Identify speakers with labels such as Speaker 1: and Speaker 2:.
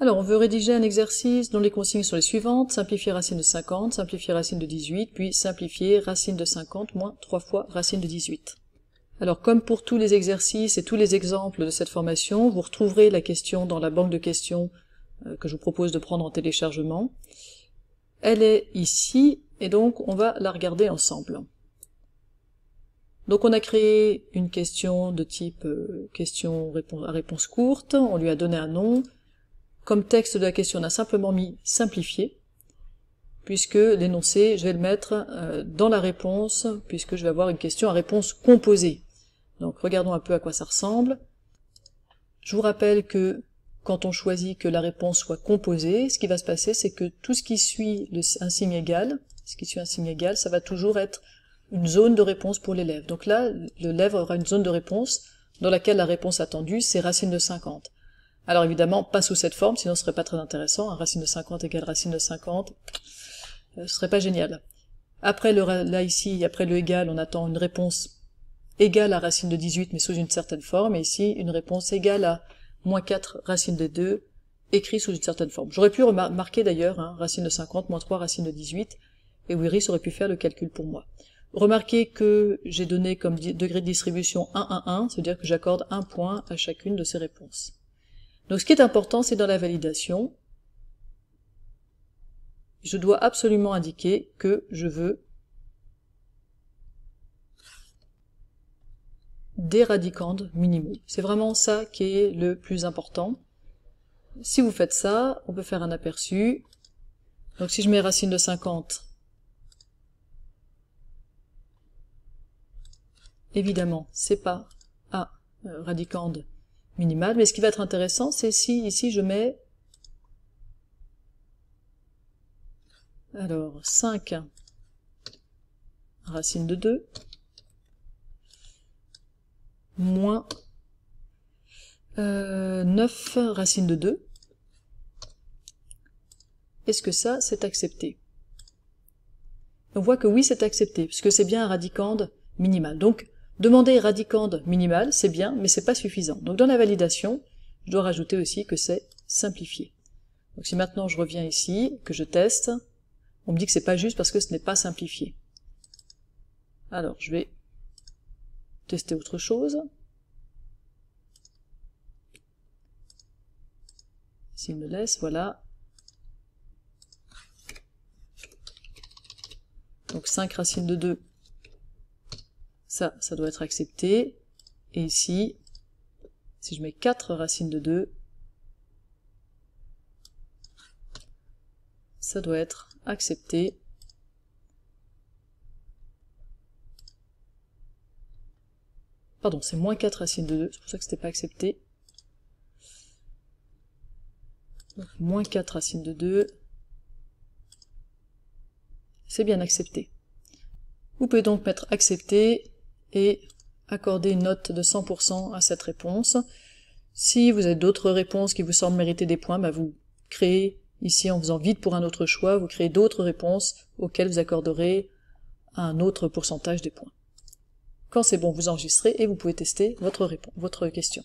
Speaker 1: Alors, on veut rédiger un exercice dont les consignes sont les suivantes. Simplifier racine de 50, simplifier racine de 18, puis simplifier racine de 50 moins 3 fois racine de 18. Alors, comme pour tous les exercices et tous les exemples de cette formation, vous retrouverez la question dans la banque de questions euh, que je vous propose de prendre en téléchargement. Elle est ici, et donc on va la regarder ensemble. Donc on a créé une question de type euh, question à réponse courte, on lui a donné un nom, comme texte de la question, on a simplement mis simplifié, puisque l'énoncé, je vais le mettre euh, dans la réponse, puisque je vais avoir une question à réponse composée. Donc regardons un peu à quoi ça ressemble. Je vous rappelle que quand on choisit que la réponse soit composée, ce qui va se passer, c'est que tout ce qui suit un signe égal, ce qui suit un signe égal, ça va toujours être une zone de réponse pour l'élève. Donc là, l'élève aura une zone de réponse dans laquelle la réponse attendue, c'est racine de 50. Alors évidemment, pas sous cette forme, sinon ce serait pas très intéressant. racine de 50 égale racine de 50, euh, ce serait pas génial. Après, le, là ici, après le égal, on attend une réponse égale à racine de 18, mais sous une certaine forme. Et ici, une réponse égale à moins 4 racine de 2, écrit sous une certaine forme. J'aurais pu remarquer d'ailleurs, hein, racine de 50, moins 3, racine de 18, et Wiris aurait pu faire le calcul pour moi. Remarquez que j'ai donné comme degré de distribution 1, 1, 1, c'est-à-dire que j'accorde un point à chacune de ces réponses. Donc ce qui est important, c'est dans la validation, je dois absolument indiquer que je veux des radicandes minimaux. C'est vraiment ça qui est le plus important. Si vous faites ça, on peut faire un aperçu. Donc si je mets racine de 50, évidemment, c'est pas à radicande Minimal, Mais ce qui va être intéressant, c'est si ici je mets alors 5 racine de 2 moins 9 euh, racine de 2. Est-ce que ça, c'est accepté On voit que oui, c'est accepté, puisque c'est bien un radicande minimal. Donc, Demander radicande minimale, c'est bien, mais c'est pas suffisant. Donc dans la validation, je dois rajouter aussi que c'est simplifié. Donc si maintenant je reviens ici, que je teste, on me dit que c'est pas juste parce que ce n'est pas simplifié. Alors je vais tester autre chose. S'il me laisse, voilà. Donc 5 racines de 2, ça, ça doit être accepté. Et ici, si je mets 4 racines de 2, ça doit être accepté. Pardon, c'est moins 4 racines de 2, c'est pour ça que n'était pas accepté. Donc, moins 4 racines de 2, c'est bien accepté. Vous pouvez donc mettre accepté et accorder une note de 100% à cette réponse. Si vous avez d'autres réponses qui vous semblent mériter des points, bah vous créez ici en faisant vite pour un autre choix, vous créez d'autres réponses auxquelles vous accorderez un autre pourcentage des points. Quand c'est bon, vous enregistrez et vous pouvez tester votre, réponse, votre question.